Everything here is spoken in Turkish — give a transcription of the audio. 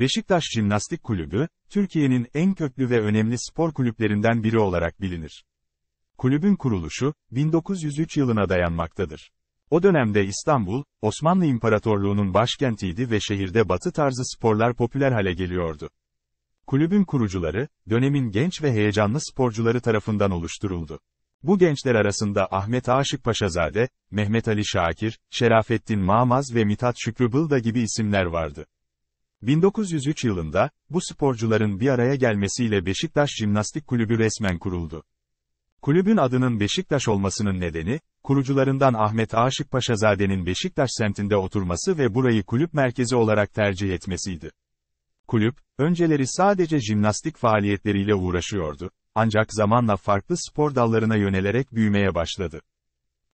Beşiktaş Jimnastik Kulübü, Türkiye'nin en köklü ve önemli spor kulüplerinden biri olarak bilinir. Kulübün kuruluşu, 1903 yılına dayanmaktadır. O dönemde İstanbul, Osmanlı İmparatorluğu'nun başkentiydi ve şehirde batı tarzı sporlar popüler hale geliyordu. Kulübün kurucuları, dönemin genç ve heyecanlı sporcuları tarafından oluşturuldu. Bu gençler arasında Ahmet Aşık Paşazade, Mehmet Ali Şakir, Şerafettin Mamaz ve Mithat Şükrü Bılda gibi isimler vardı. 1903 yılında, bu sporcuların bir araya gelmesiyle Beşiktaş Jimnastik Kulübü resmen kuruldu. Kulübün adının Beşiktaş olmasının nedeni, kurucularından Ahmet Aşık Paşazade'nin Beşiktaş semtinde oturması ve burayı kulüp merkezi olarak tercih etmesiydi. Kulüp, önceleri sadece jimnastik faaliyetleriyle uğraşıyordu, ancak zamanla farklı spor dallarına yönelerek büyümeye başladı.